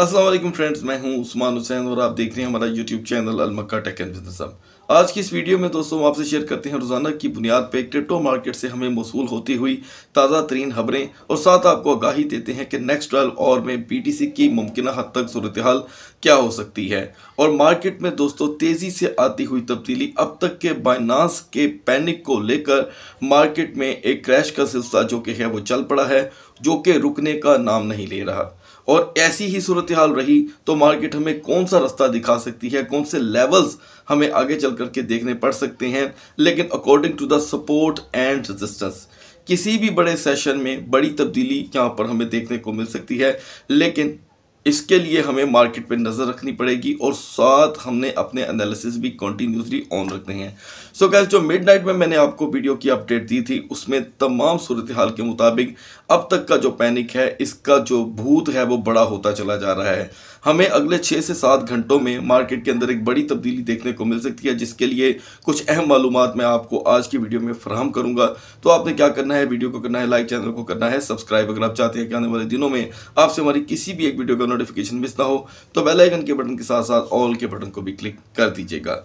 Aslam friends मैं हूं उस्मान हुसैन और आप देख रहे हैं हमारा YouTube channel Almakka tech and business hub आज की इस वीडियो में दोस्तों आपसे शेयर करते हैं रोज़ाना की बुनियाद पर क्रिप्टो मार्केट से हमें मौसू होती हुई ताज़ा तरीन खबरें और साथ आपको आगाही देते हैं कि नेक्स्ट ट्वेल्व और में पी टी सी की मुमकिन हद तक सूरत हाल क्या हो सकती है और मार्केट में दोस्तों तेज़ी से आती हुई तब्दीली अब तक के बाइनास के पैनिक को लेकर मार्केट में एक क्रैश का सिलसिला जो कि है वो चल पड़ा है जो कि रुकने का नाम नहीं ले रहा और ऐसी ही सूरत हाल रही तो मार्केट हमें कौन सा रास्ता दिखा सकती है कौन से लेवल्स हमें आगे चल करके देखने पड़ सकते हैं लेकिन according to the support and resistance किसी भी बड़े सेशन में बड़ी तब्दीली यहाँ पर हमें देखने को मिल सकती है लेकिन इसके लिए हमें मार्केट पर नज़र रखनी पड़ेगी और साथ हमने अपने एनालिसिस भी कंटिन्यूसली ऑन रखने हैं सो गैस जो मिड में मैंने आपको वीडियो की अपडेट दी थी उसमें तमाम सूरत हाल के मुताबिक अब तक का जो पैनिक है इसका जो भूत है वो बड़ा होता चला जा रहा है हमें अगले छः से सात घंटों में मार्केट के अंदर एक बड़ी तब्दीली देखने को मिल सकती है जिसके लिए कुछ अहम मालूम मैं आपको आज की वीडियो में फ्राहम करूंगा तो आपने क्या करना है वीडियो को करना है लाइक चैनल को करना है सब्सक्राइब अगर आप चाहते हैं कि आने वाले दिनों में आपसे हमारी किसी भी एक वीडियो का नोटिफिकेशन मिस ना हो तो बेलाइकन के बटन के साथ साथ ऑल के बटन को भी क्लिक कर दीजिएगा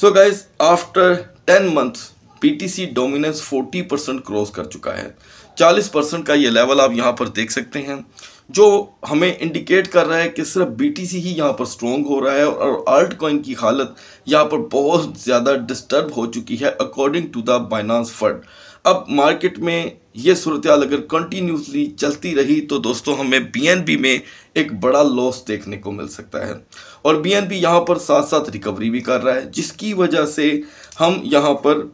so guys after ten months BTC dominance 40 percent cross कर चुका है 40 परसेंट का ये लेवल आप यहाँ पर देख सकते हैं जो हमें इंडिकेट कर रहा है कि सिर्फ बीटीसी ही यहाँ पर स्ट्रॉन्ग हो रहा है और आल्ट कॉइन की हालत यहाँ पर बहुत ज़्यादा डिस्टर्ब हो चुकी है according to the Binance fund अब मार्केट में ये सूरत अगर कंटिन्यूसली चलती रही तो दोस्तों हमें बीएनबी में एक बड़ा लॉस देखने को मिल सकता है और बीएनबी यहाँ पर साथ साथ रिकवरी भी कर रहा है जिसकी वजह से हम यहाँ पर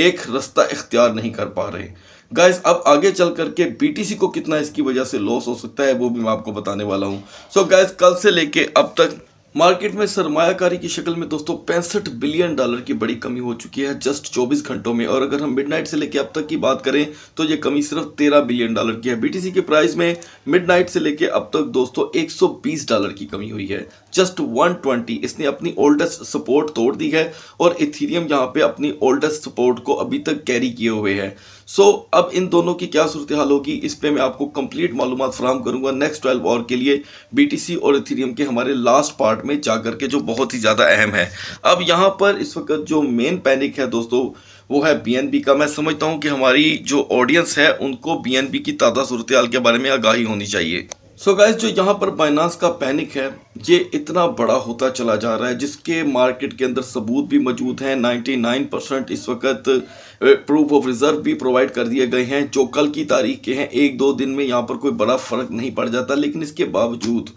एक रास्ता इख्तियार नहीं कर पा रहे गाइस अब आगे चल करके बीटीसी को कितना इसकी वजह से लॉस हो सकता है वो भी मैं आपको बताने वाला हूँ सो so कल से लेके अब तक मार्केट में सरमायाकारी की शक्ल में दोस्तों पैंसठ बिलियन डॉलर की बड़ी कमी हो चुकी है जस्ट 24 घंटों में और अगर हम मिडनाइट से लेकर अब तक की बात करें तो ये कमी सिर्फ 13 बिलियन डॉलर की है बीटीसी के प्राइस में मिडनाइट से लेकर अब तक दोस्तों 120 डॉलर की कमी हुई है जस्ट 120 इसने अपनी ओल्डेस्ट सपोर्ट तोड़ दी है और इथीरियम यहाँ पे अपनी ओल्डेस्ट सपोर्ट को अभी तक कैरी किए हुए है सो so, अब इन दोनों की क्या सूरत हाल होगी इस पर मैं आपको कंप्लीट मालूम फ्राहम करूंगा नेक्स्ट ट्वेल्व और के लिए बी और इथीरियम के हमारे लास्ट पार्ट में जा के जो बहुत ही ज़्यादा अहम है अब यहाँ पर इस वक्त जो मेन पैनिक है दोस्तों वो है बीएनबी का मैं समझता हूँ कि हमारी जो ऑडियंस है उनको बीएनबी की ताज़ा सूरत हाल के बारे में आगाही होनी चाहिए सो so गाइज जो यहाँ पर बाइनास का पैनिक है ये इतना बड़ा होता चला जा रहा है जिसके मार्केट के अंदर सबूत भी मौजूद हैं 99 परसेंट इस वक्त प्रूफ ऑफ रिजर्व भी प्रोवाइड कर दिए गए हैं जो कल की तारीख के हैं एक दो दिन में यहाँ पर कोई बड़ा फर्क नहीं पड़ जाता लेकिन इसके बावजूद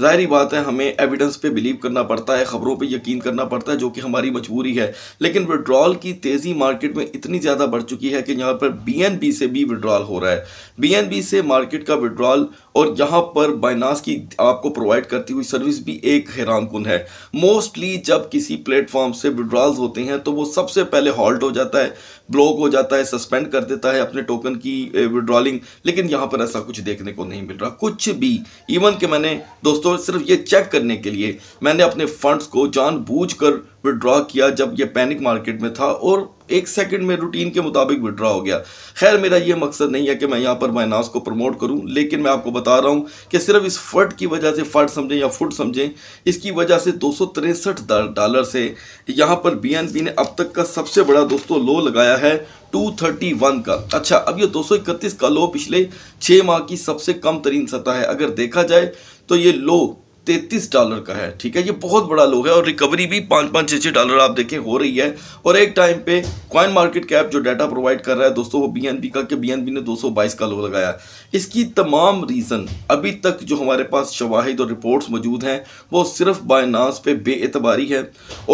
जाहरी बात है हमें एविडेंस पे बिलीव करना पड़ता है ख़बरों पे यकीन करना पड़ता है जो कि हमारी मजबूरी है लेकिन विड्रॉल की तेज़ी मार्केट में इतनी ज़्यादा बढ़ चुकी है कि यहाँ पर बीएनबी से भी विड्रॉल हो रहा है बीएनबी से मार्केट का विड्रॉल और यहाँ पर बाइनास की आपको प्रोवाइड करती हुई सर्विस भी एक हैरान कन है मोस्टली जब किसी प्लेटफॉर्म से विड्रॉल्स होते हैं तो वो सबसे पहले हॉल्ट हो जाता है ब्लॉक हो जाता है सस्पेंड कर देता है अपने टोकन की विड्रॉलिंग लेकिन यहाँ पर ऐसा कुछ देखने को नहीं मिल रहा कुछ भी इवन कि मैंने दोस्तों सिर्फ ये चेक करने के लिए मैंने अपने फंड्स को जानबूझ कर विड्रॉ किया जब ये पैनिक मार्केट में था और एक सेकंड में रूटीन के मुताबिक विड्रा हो गया खैर मेरा ये मकसद नहीं है कि मैं यहाँ पर मायनास को प्रमोट करूँ लेकिन मैं आपको बता रहा हूँ कि सिर्फ इस फट की वजह से फट समझें या फुट समझें इसकी वजह से दो डॉलर से यहाँ पर बी ने अब तक का सबसे बड़ा दोस्तों लो लगाया है 231 का अच्छा अब ये 231 का लो पिछले छः माह की सबसे कम तरीन सतह है अगर देखा जाए तो ये लो तैतीस डॉलर का है ठीक है ये बहुत बड़ा लो है और रिकवरी भी पाँच पाँच छः छः डॉलर आप देखें हो रही है और एक टाइम पे क्वाइन मार्केट कैप जो डाटा प्रोवाइड कर रहा है दोस्तों वो बी का कि बी ने 222 का लो लगाया इसकी तमाम रीज़न अभी तक जो हमारे पास शवाहिद और रिपोर्ट्स मौजूद हैं वो सिर्फ बायनास पे बेतबारी है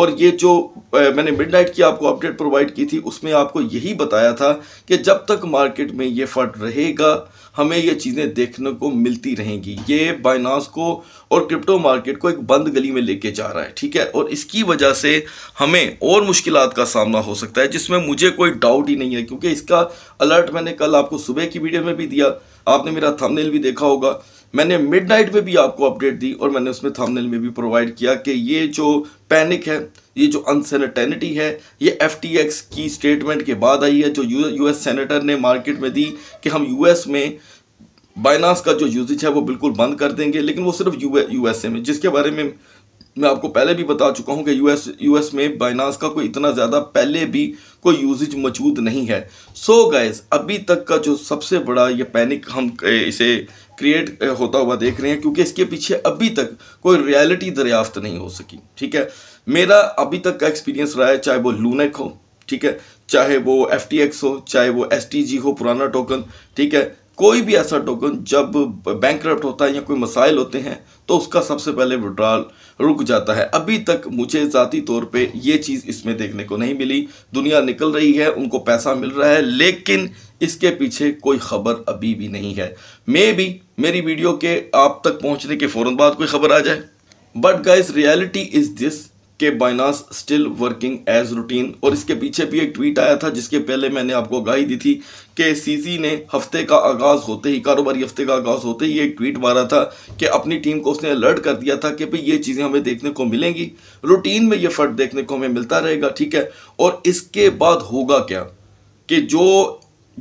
और ये जो मैंने मिड की आपको अपडेट प्रोवाइड की थी उसमें आपको यही बताया था कि जब तक मार्केट में ये फट रहेगा हमें ये चीज़ें देखने को मिलती रहेंगी ये बाइनास को और क्रिप्टो मार्केट को एक बंद गली में लेके जा रहा है ठीक है और इसकी वजह से हमें और मुश्किल का सामना हो सकता है जिसमें मुझे कोई डाउट ही नहीं है क्योंकि इसका अलर्ट मैंने कल आपको सुबह की वीडियो में भी दिया आपने मेरा थमनेल भी देखा होगा मैंने मिडनाइट में भी आपको अपडेट दी और मैंने उसमें थंबनेल में भी प्रोवाइड किया कि ये जो पैनिक है ये जो अनसेनेटेनिटी है ये एफ की स्टेटमेंट के बाद आई है जो यूएस सेनेटर ने मार्केट में दी कि हम यूएस में बाइनास का जो यूजेज है वो बिल्कुल बंद कर देंगे लेकिन वो सिर्फ यू एस में जिसके बारे में मैं आपको पहले भी बता चुका हूँ कि यूएस यूएस में बाइनास का कोई इतना ज़्यादा पहले भी कोई यूजेज मौजूद नहीं है सो so गाइज अभी तक का जो सबसे बड़ा ये पैनिक हम इसे क्रिएट होता हुआ देख रहे हैं क्योंकि इसके पीछे अभी तक कोई रियलिटी दरियाफ्त नहीं हो सकी ठीक है मेरा अभी तक का एक्सपीरियंस रहा है चाहे वो लूनेक हो ठीक है चाहे वो एफ हो चाहे वो एस हो पुराना टोकन ठीक है कोई भी ऐसा टोकन जब बैंक होता है या कोई मसाइल होते हैं तो उसका सबसे पहले विड्रॉल रुक जाता है अभी तक मुझे ज़ाती तौर पे ये चीज़ इसमें देखने को नहीं मिली दुनिया निकल रही है उनको पैसा मिल रहा है लेकिन इसके पीछे कोई खबर अभी भी नहीं है मे भी मेरी वीडियो के आप तक पहुंचने के फ़ौर बाद कोई ख़बर आ जाए but guys reality is this के Binance still working as routine और इसके पीछे भी एक ट्वीट आया था जिसके पहले मैंने आपको गाही दी थी कि सीसी ने हफ्ते का आगाज़ होते ही कारोबारी हफ्ते का आगाज़ होते ही एक ट्वीट मारा था कि अपनी टीम को उसने अलर्ट कर दिया था कि भाई ये चीज़ें हमें देखने को मिलेंगी रूटीन में ये फर्क देखने को हमें मिलता रहेगा ठीक है और इसके बाद होगा क्या कि जो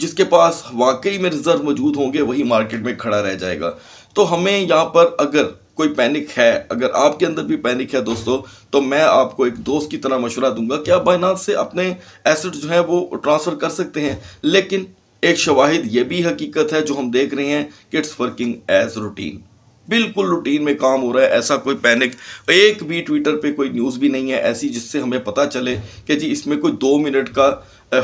जिसके पास वाकई में रिजर्व मौजूद होंगे वही मार्केट में खड़ा रह जाएगा तो हमें यहाँ पर अगर कोई पैनिक है अगर आपके अंदर भी पैनिक है दोस्तों तो मैं आपको एक दोस्त की तरह मशवरा दूंगा कि आप बाइनास से अपने एसेट जो हैं वो ट्रांसफ़र कर सकते हैं लेकिन एक शवाहिद ये भी हकीकत है जो हम देख रहे हैं कि इट्स वर्किंग एज रूटीन बिल्कुल रूटीन में काम हो रहा है ऐसा कोई पैनिक एक भी ट्विटर पे कोई न्यूज़ भी नहीं है ऐसी जिससे हमें पता चले कि जी इसमें कोई दो मिनट का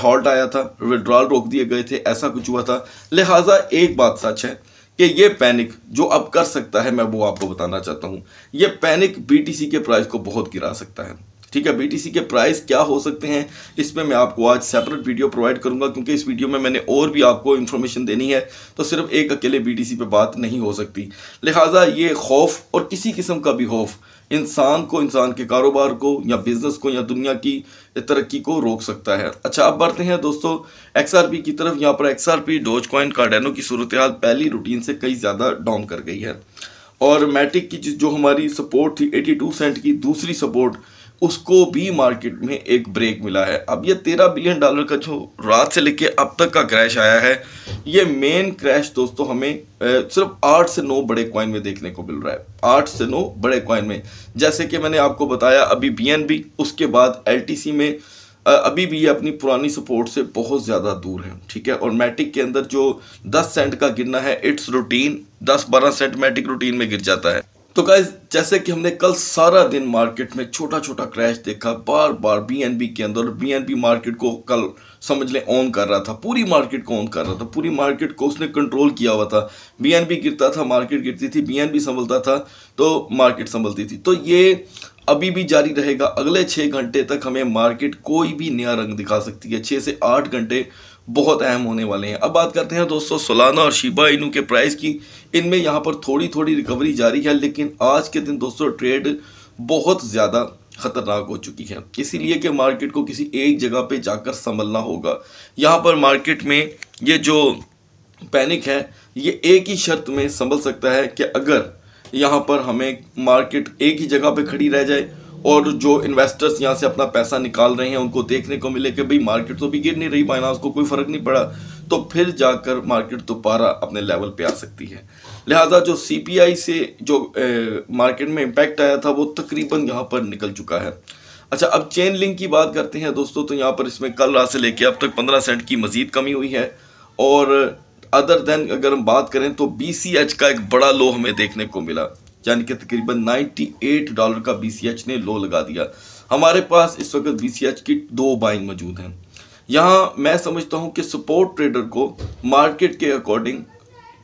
हॉल्ट आया था विड्रॉल रोक दिए गए थे ऐसा कुछ हुआ था लिहाजा एक बात सच है कि ये पैनिक जो अब कर सकता है मैं वो आपको बताना चाहता हूँ ये पैनिक बीटीसी के प्राइस को बहुत गिरा सकता है ठीक है बीटीसी के प्राइस क्या हो सकते हैं इस पर मैं आपको आज सेपरेट वीडियो प्रोवाइड करूंगा क्योंकि इस वीडियो में मैंने और भी आपको इन्फॉर्मेशन देनी है तो सिर्फ एक अकेले बीटीसी पे बात नहीं हो सकती लिहाजा ये खौफ और किसी किस्म का भी खौफ इंसान को इंसान के कारोबार को या बिज़नेस को या दुनिया की तरक्की को रोक सकता है अच्छा अब बढ़ते हैं दोस्तों एक्स की तरफ यहाँ पर X R P Dogecoin Cardano की सूरत हाल पहली रूटीन से कई ज़्यादा डाउन कर गई है और मैटिक की जो हमारी सपोर्ट थी 82 सेंट की दूसरी सपोर्ट उसको भी मार्केट में एक ब्रेक मिला है अब ये तेरह बिलियन डॉलर का जो रात से लेके अब तक का क्रैश आया है ये मेन क्रैश दोस्तों हमें सिर्फ आठ से नौ बड़े कॉइन में देखने को मिल रहा है आठ से नौ बड़े कॉइन में जैसे कि मैंने आपको बताया अभी बी उसके बाद एल में अभी भी ये अपनी पुरानी सपोर्ट से बहुत ज़्यादा दूर है ठीक है और मैटिक के अंदर जो 10 सेंट का गिरना है it's routine 10-12 cent Matic routine में गिर जाता है तो गाइज जैसे कि हमने कल सारा दिन मार्केट में छोटा छोटा क्रैश देखा बार बार बीएनबी के अंदर बीएनबी मार्केट को कल समझ लें ऑन कर रहा था पूरी मार्केट को ऑन कर रहा था पूरी मार्केट को उसने कंट्रोल किया हुआ था बीएनबी गिरता था मार्केट गिरती थी बीएनबी संभलता था तो मार्केट संभलती थी तो ये अभी भी जारी रहेगा अगले छः घंटे तक हमें मार्केट कोई भी नया रंग दिखा सकती है छः से आठ घंटे बहुत अहम होने वाले हैं अब बात करते हैं दोस्तों सोलाना और शिबा इनू के प्राइस की इनमें यहाँ पर थोड़ी थोड़ी रिकवरी जारी है लेकिन आज के दिन दोस्तों ट्रेड बहुत ज़्यादा खतरनाक हो चुकी है इसीलिए कि मार्केट को किसी एक जगह पे जाकर संभलना होगा यहाँ पर मार्केट में ये जो पैनिक है ये एक ही शर्त में संभल सकता है कि अगर यहाँ पर हमें मार्केट एक ही जगह पे खड़ी रह जाए और जो इन्वेस्टर्स यहाँ से अपना पैसा निकाल रहे हैं उनको देखने को मिले कि भाई मार्केट तो भी गिर नहीं रही बाइनास को कोई फ़र्क नहीं पड़ा तो फिर जाकर मार्केट दोबारा अपने लेवल पे आ सकती है लिहाजा जो सीपीआई से जो ए, मार्केट में इम्पैक्ट आया था वो तकरीबन यहाँ पर निकल चुका है अच्छा अब चेन लिंक की बात करते हैं दोस्तों तो यहाँ पर इसमें कल रात से लेके अब तक पंद्रह सेंट की मजीद कमी हुई है और अदर देन अगर हम बात करें तो बी का एक बड़ा लो हमें देखने को मिला यानी कि तकरीबन 98 डॉलर का बीसीएच ने लो लगा दिया हमारे पास इस वक्त बीसीएच की दो बाइंग मौजूद हैं यहाँ मैं समझता हूँ कि सपोर्ट ट्रेडर को मार्केट के अकॉर्डिंग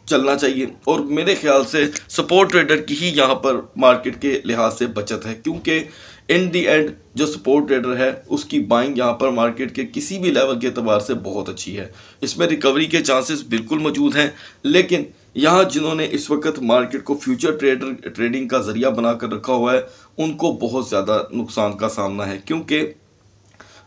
चलना चाहिए और मेरे ख्याल से सपोर्ट ट्रेडर की ही यहाँ पर मार्केट के लिहाज से बचत है क्योंकि इन दी एंड जो सपोर्ट ट्रेडर है उसकी बाइंग यहाँ पर मार्केट के किसी भी लेवल के अतबार से बहुत अच्छी है इसमें रिकवरी के चांसेस बिल्कुल मौजूद हैं लेकिन यहाँ जिन्होंने इस वक्त मार्केट को फ्यूचर ट्रेडर ट्रेडिंग का ज़रिया बनाकर रखा हुआ है उनको बहुत ज़्यादा नुकसान का सामना है क्योंकि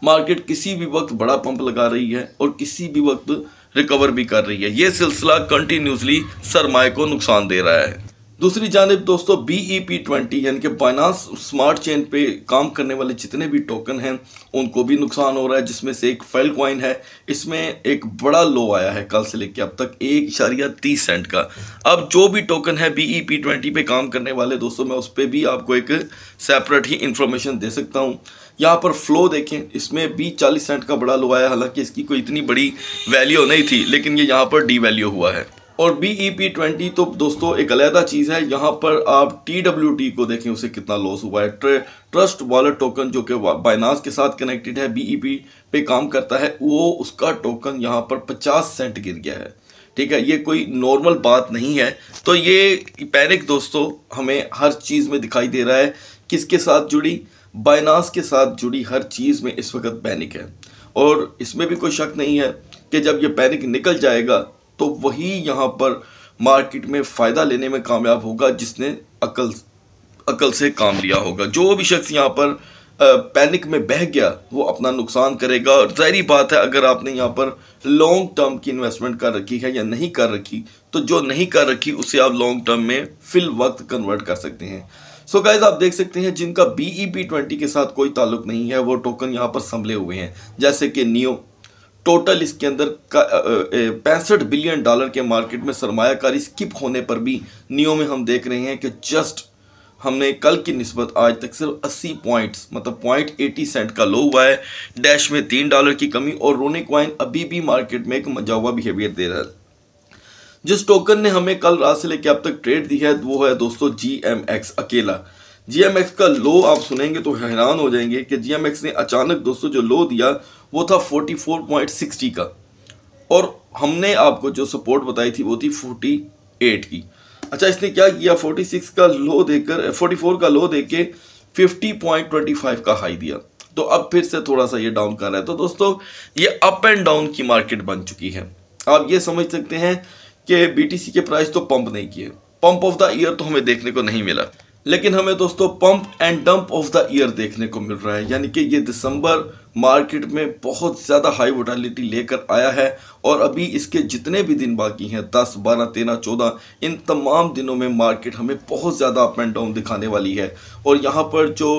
मार्केट किसी भी वक्त बड़ा पंप लगा रही है और किसी भी वक्त रिकवर भी कर रही है ये सिलसिला कंटिन्यूसली सरमाए को नुकसान दे रहा है दूसरी जानब दोस्तों बी ई पी ट्वेंटी यानी कि बाइनास स्मार्ट चेन पे काम करने वाले जितने भी टोकन हैं उनको भी नुकसान हो रहा है जिसमें से एक फेल क्वाइन है इसमें एक बड़ा लो आया है कल से लेकर अब तक एक इशारिया तीस सेंट का अब जो भी टोकन है बी ई पी ट्वेंटी पे काम करने वाले दोस्तों मैं उस पर भी आपको एक सेपरेट ही इंफॉर्मेशन दे सकता हूँ यहाँ पर फ्लो देखें इसमें भी चालीस सेंट का बड़ा लो आया हालांकि इसकी कोई इतनी बड़ी वैल्यू नहीं थी लेकिन ये यहाँ पर डी वैल्यू हुआ है और बी ई पी ट्वेंटी तो दोस्तों एक अलहदा चीज़ है यहाँ पर आप टी डब्ल्यू टी को देखें उसे कितना लॉस हुआ है ट्रे ट्रस्ट वॉलेट टोकन जो कि बाइनास के साथ कनेक्टेड है बी ई पी पे काम करता है वो उसका टोकन यहाँ पर पचास सेंट गिर गया है ठीक है ये कोई नॉर्मल बात नहीं है तो ये पैनिक दोस्तों हमें हर चीज़ में दिखाई दे रहा है किसके साथ जुड़ी बाइनास के साथ जुड़ी हर चीज़ में इस वक्त पैनिक है और इसमें भी कोई शक नहीं है कि जब ये पैनिक निकल जाएगा तो वही यहाँ पर मार्केट में फ़ायदा लेने में कामयाब होगा जिसने अकल अकल से काम लिया होगा जो भी शख्स यहाँ पर पैनिक में बह गया वो अपना नुकसान करेगा और जाहरी बात है अगर आपने यहाँ पर लॉन्ग टर्म की इन्वेस्टमेंट कर रखी है या नहीं कर रखी तो जो नहीं कर रखी उसे आप लॉन्ग टर्म में फिल वक्त कन्वर्ट कर सकते हैं सो so गाइज आप देख सकते हैं जिनका बी ई पी ट्वेंटी के साथ कोई ताल्लुक नहीं है वो टोकन यहाँ पर संभले हुए हैं जैसे कि नियो टोटल इसके अंदर पैंसठ बिलियन डॉलर के मार्केट में सरमाकारी स्किप होने पर भी नियो में हम देख रहे हैं कि जस्ट हमने कल की नस्बत आज तक सिर्फ 80 पॉइंट्स मतलब पॉइंट एटी सेंट का लो हुआ है डैश में तीन डॉलर की कमी और रोने क्वाइन अभी भी मार्केट में एक मजा हुआ बिहेवियर दे रहा है जिस टोकन ने हमें कल रात से लेकर अब तक ट्रेड दी है वो है दोस्तों जी एम एक्स अकेला जीएमएक्स का लो आप सुनेंगे तो हैरान हो जाएंगे कि जीएमएक्स ने अचानक दोस्तों जो लो दिया वो था 44.60 का और हमने आपको जो सपोर्ट बताई थी वो थी 48 की अच्छा इसने क्या किया 46 का लो देकर 44 का लो दे के 50.25 का हाई दिया तो अब फिर से थोड़ा सा ये डाउन कर रहा है तो दोस्तों ये अप एंड डाउन की मार्केट बन चुकी है आप ये समझ सकते हैं कि बी के प्राइस तो पंप नहीं किए पंप ऑफ द ईयर तो हमें देखने को नहीं मिला लेकिन हमें दोस्तों pump and dump of the year देखने को मिल रहा है यानी कि ये दिसंबर मार्केट में बहुत ज़्यादा हाई वोटालिटी लेकर आया है और अभी इसके जितने भी दिन बाकी हैं दस बारह तेरह चौदह इन तमाम दिनों में मार्केट हमें बहुत ज़्यादा अप एंड डाउन दिखाने वाली है और यहाँ पर जो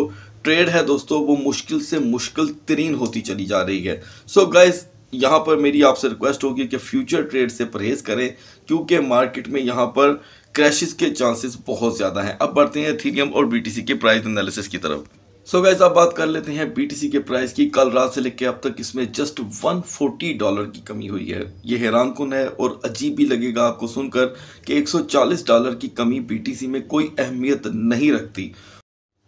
ट्रेड है दोस्तों वो मुश्किल से मुश्किल तरीन होती चली जा रही है सो so गाइज यहाँ पर मेरी आपसे रिक्वेस्ट होगी कि फ्यूचर ट्रेड से परहेज़ करें क्योंकि मार्केट में यहाँ पर क्रैशेस के चांसेस बहुत ज़्यादा हैं अब बढ़ते हैं थीरियम और बीटीसी के प्राइस एनालिसिस की तरफ सो so गैस आप बात कर लेते हैं बीटीसी के प्राइस की कल रात से लेकर अब तक इसमें जस्ट 140 डॉलर की कमी हुई है ये हैरान कन है और अजीब भी लगेगा आपको सुनकर कि 140 डॉलर की कमी बीटीसी में कोई अहमियत नहीं रखती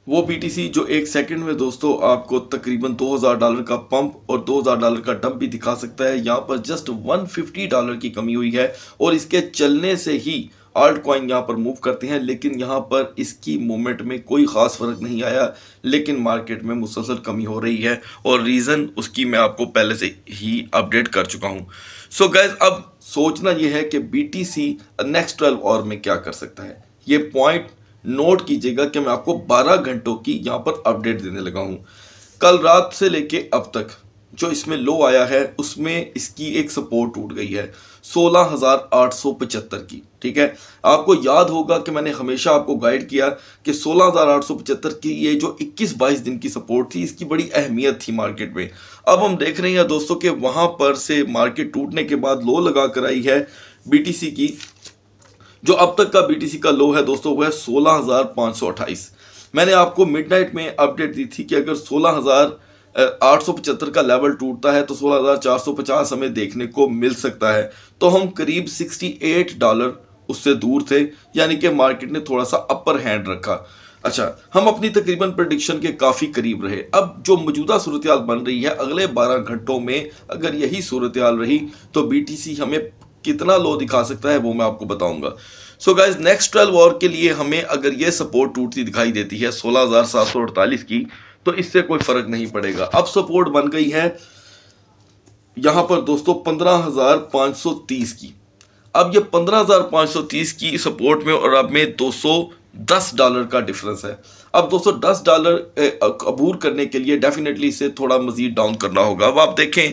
वो बीटीसी जो एक सेकंड में दोस्तों आपको तकरीबन 2000 डॉलर का पंप और 2000 डॉलर का डंप भी दिखा सकता है यहाँ पर जस्ट 150 डॉलर की कमी हुई है और इसके चलने से ही ऑल्ट कॉइन यहाँ पर मूव करते हैं लेकिन यहाँ पर इसकी मोमेंट में कोई ख़ास फ़र्क नहीं आया लेकिन मार्केट में मुसलसल कमी हो रही है और रीज़न उसकी मैं आपको पहले से ही अपडेट कर चुका हूँ सो गैज अब सोचना यह है कि B T C next twelve hour में क्या कर सकता है ये पॉइंट नोट कीजिएगा कि मैं आपको 12 घंटों की यहाँ पर अपडेट देने लगा हूँ कल रात से लेके अब तक जो इसमें लो आया है उसमें इसकी एक सपोर्ट टूट गई है 16,875 की ठीक है आपको याद होगा कि मैंने हमेशा आपको गाइड किया कि 16,875 की ये जो 21-22 दिन की सपोर्ट थी इसकी बड़ी अहमियत थी मार्केट में अब हम देख रहे हैं दोस्तों कि वहाँ पर से मार्केट टूटने के बाद लो लगा कर आई है बी की जो अब तक का बी का लो है दोस्तों वह सोलह मैंने आपको मिडनाइट में अपडेट दी थी कि अगर सोलह हज़ार 875 का लेवल टूटता है तो 16,450 हमें देखने को मिल सकता है तो हम करीब 68 डॉलर उससे दूर थे यानी कि मार्केट ने थोड़ा सा अपर हैंड रखा अच्छा हम अपनी तकरीबन प्रडिक्शन के काफ़ी करीब रहे अब जो मौजूदा सूरत बन रही है अगले 12 घंटों में अगर यही सूरत रही तो बी हमें कितना लो दिखा सकता है वो मैं आपको बताऊंगा so guys next twelve hour के लिए हमें अगर ये सपोर्ट टूटती दिखाई देती है सोलह की तो इससे कोई फ़र्क नहीं पड़ेगा अब सपोर्ट बन गई है यहां पर दोस्तों पंद्रह हज़ार सौ तीस की अब ये पंद्रह हज़ार सौ तीस की सपोर्ट में और अब में दो सौ दस डॉलर का डिफरेंस है अब 210 दस डॉलर अबूर करने के लिए डेफिनेटली इसे थोड़ा मज़ीद डाउन करना होगा अब आप देखें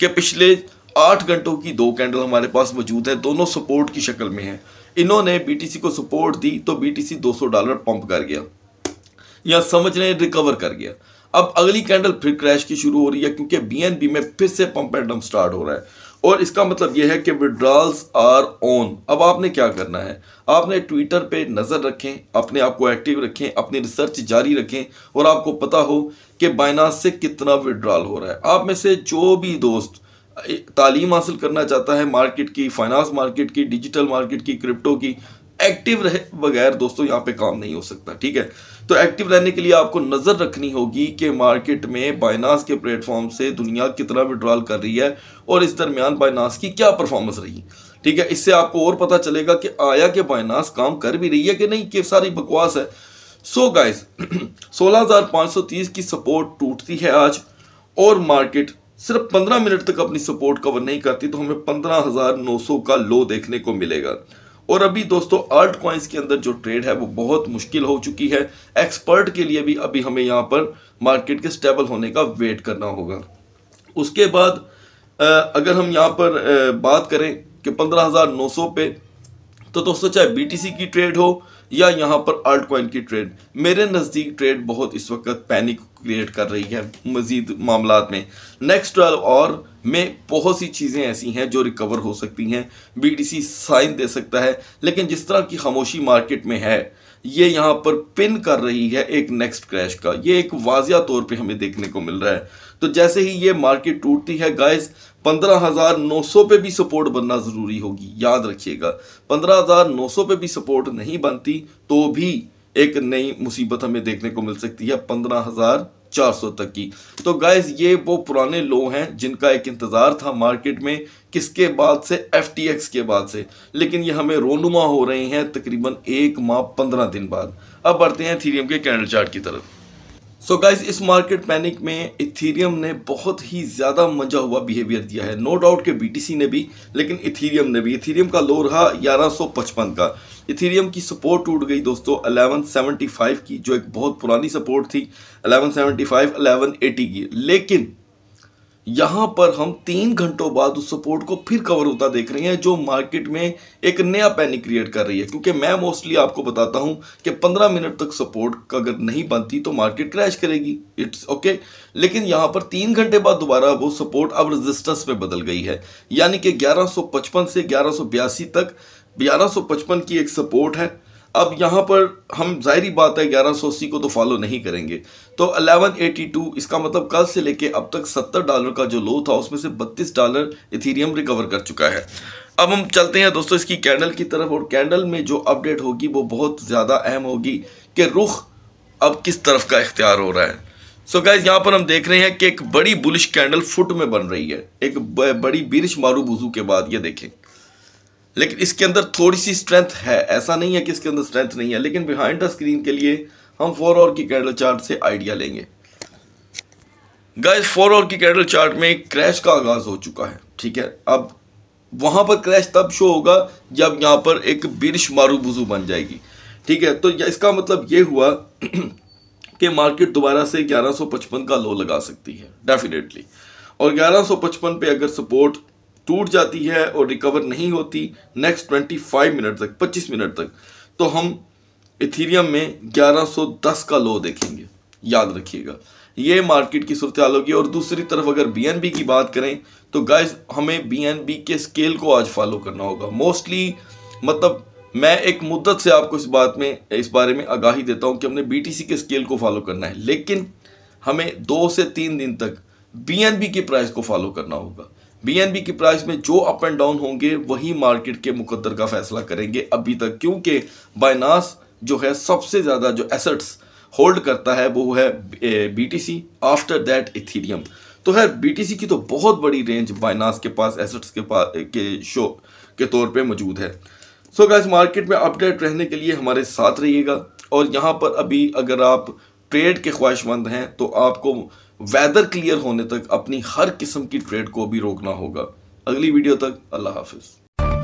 कि पिछले आठ घंटों की दो कैंडल हमारे पास मौजूद है दोनों सपोर्ट की शक्ल में है इन्होंने बीटीसी को सपोर्ट दी तो बीटीसी 200 डॉलर पंप कर गया या समझ लें रिकवर कर गया अब अगली कैंडल फिर क्रैश की शुरू हो रही है क्योंकि बीएनबी में फिर से पंप एंड डंप स्टार्ट हो रहा है और इसका मतलब यह है कि विड्रॉल्स आर ऑन अब आपने क्या करना है आपने ट्विटर पे नज़र रखें अपने आप को एक्टिव रखें अपनी रिसर्च जारी रखें और आपको पता हो कि बाइनास से कितना विड्रॉल हो रहा है आप में से जो भी दोस्त तालीम हासिल करना चाहता है मार्केट की फाइनेंस मार्केट की डिजिटल मार्केट की क्रिप्टो की एक्टिव रहे बगैर दोस्तों यहाँ पे काम नहीं हो सकता ठीक है तो एक्टिव रहने के लिए आपको नज़र रखनी होगी कि मार्केट में बाइनास के प्लेटफॉर्म से दुनिया कितना विड्रॉल कर रही है और इस दरमियान बाइनास की क्या परफॉर्मेंस रही ठीक है इससे आपको और पता चलेगा कि आया कि बाइनास काम कर भी रही है कि नहीं कि सारी बकवास है सो गाइज सोलह की सपोर्ट टूटती है आज और मार्केट सिर्फ 15 मिनट तक अपनी सपोर्ट कवर नहीं करती तो हमें 15,900 का लो देखने को मिलेगा और अभी दोस्तों आर्ट क्वाइंस के अंदर जो ट्रेड है वो बहुत मुश्किल हो चुकी है एक्सपर्ट के लिए भी अभी हमें यहाँ पर मार्केट के स्टेबल होने का वेट करना होगा उसके बाद अगर हम यहाँ पर बात करें कि पंद्रह हज़ार नौ सौ पे तो दोस्तों चाहे बी की ट्रेड हो या यहाँ पर आर्ट कॉइन की ट्रेड मेरे नज़दीक ट्रेड बहुत इस वक्त पैनिक क्रिएट कर रही है मज़ीद मामला में नेक्स्ट ट्वेल्व और में बहुत सी चीज़ें ऐसी हैं जो रिकवर हो सकती हैं बीडीसी साइन दे सकता है लेकिन जिस तरह की खामोशी मार्केट में है ये यहाँ पर पिन कर रही है एक नेक्स्ट क्रैश का ये एक वाजिया तौर पे हमें देखने को मिल रहा है तो जैसे ही ये मार्केट टूटती है गाइस 15,900 पे भी सपोर्ट बनना ज़रूरी होगी याद रखिएगा 15,900 पे भी सपोर्ट नहीं बनती तो भी एक नई मुसीबत हमें देखने को मिल सकती है पंद्रह हज़ार 400 तक की तो गाइज ये वो पुराने लो हैं जिनका एक इंतज़ार था मार्केट में किसके बाद से एफ के बाद से लेकिन ये हमें रोनुमा हो रहे हैं तकरीबन एक माह पंद्रह दिन बाद अब बढ़ते हैं थीरियम के कैंडल चार्ट की तरफ सो so गाइज इस मार्केट पैनिक में इथीरियम ने बहुत ही ज़्यादा मजा हुआ बिहेवियर दिया है नो डाउट के बीटीसी ने भी लेकिन इथीरियम ने भी इथीरियम का लो रहा 1155 का इथीरियम की सपोर्ट टूट गई दोस्तों 1175 की जो एक बहुत पुरानी सपोर्ट थी 1175 1180 की लेकिन यहाँ पर हम तीन घंटों बाद उस सपोर्ट को फिर कवर होता देख रहे हैं जो मार्केट में एक नया पैनिक क्रिएट कर रही है क्योंकि मैं मोस्टली आपको बताता हूँ कि 15 मिनट तक सपोर्ट का अगर नहीं बनती तो मार्केट क्रैश करेगी इट्स ओके okay. लेकिन यहाँ पर तीन घंटे बाद दोबारा वो सपोर्ट अब रेजिस्टेंस में बदल गई है यानी कि ग्यारह से ग्यारह तक ग्यारह की एक सपोर्ट है अब यहाँ पर हम जाहरी बात है ग्यारह सौ अस्सी को तो फॉलो नहीं करेंगे तो अलेवन एटी टू इसका मतलब कल से लेके अब तक सत्तर डॉलर का जो लो था उसमें से बत्तीस डॉलर इथीरियम रिकवर कर चुका है अब हम चलते हैं दोस्तों इसकी कैंडल की तरफ और कैंडल में जो अपडेट होगी वो बहुत ज़्यादा अहम होगी कि रुख अब किस तरफ का इख्तियार हो रहा है सो गाइज यहाँ पर हम देख रहे हैं कि एक बड़ी बुलिश कैंडल फुट में बन रही है एक बड़ी बिरिश मारू बुजू के बाद ये देखें लेकिन इसके अंदर थोड़ी सी स्ट्रेंथ है ऐसा नहीं है कि इसके अंदर स्ट्रेंथ नहीं है लेकिन बिहाइंड द स्क्रीन के लिए हम फोर और की कैंडल चार्ट से आइडिया लेंगे गाइस फोर और की कैंडल चार्ट में क्रैश का आगाज़ हो चुका है ठीक है अब वहाँ पर क्रैश तब शो होगा जब यहाँ पर एक बिरिश मारू बुजू बन जाएगी ठीक है तो इसका मतलब ये हुआ कि मार्केट दोबारा से 1155 का लो लगा सकती है डेफिनेटली और 1155 पे अगर सपोर्ट टूट जाती है और रिकवर नहीं होती नेक्स्ट 25 मिनट तक 25 मिनट तक तो हम इथीरियम में 1110 का लो देखेंगे याद रखिएगा ये मार्केट की सूरत हाल होगी और दूसरी तरफ अगर बी की बात करें तो गाइज हमें बी के स्केल को आज फॉलो करना होगा मोस्टली मतलब मैं एक मुद्दत से आपको इस बात में इस बारे में आगाही देता हूँ कि हमने बी के स्केल को फॉलो करना है लेकिन हमें दो से तीन दिन तक बी की प्राइस को फॉलो करना होगा बीएनबी की प्राइस में जो अप एंड डाउन होंगे वही मार्केट के मुकद्दर का फैसला करेंगे अभी तक क्योंकि बाइनास जो है सबसे ज़्यादा जो एसेट्स होल्ड करता है वो है बीटीसी आफ्टर दैट इथीरियम तो खैर बीटीसी की तो बहुत बड़ी रेंज बाइनास के पास एसेट्स के पास के शो के तौर पे मौजूद है सो so गैस मार्केट में अपडेट रहने के लिए हमारे साथ रहिएगा और यहाँ पर अभी अगर आप ट्रेड के ख्वाहिशमंद हैं तो आपको वेदर क्लियर होने तक अपनी हर किस्म की ट्रेड को भी रोकना होगा अगली वीडियो तक अल्लाह हाफिज़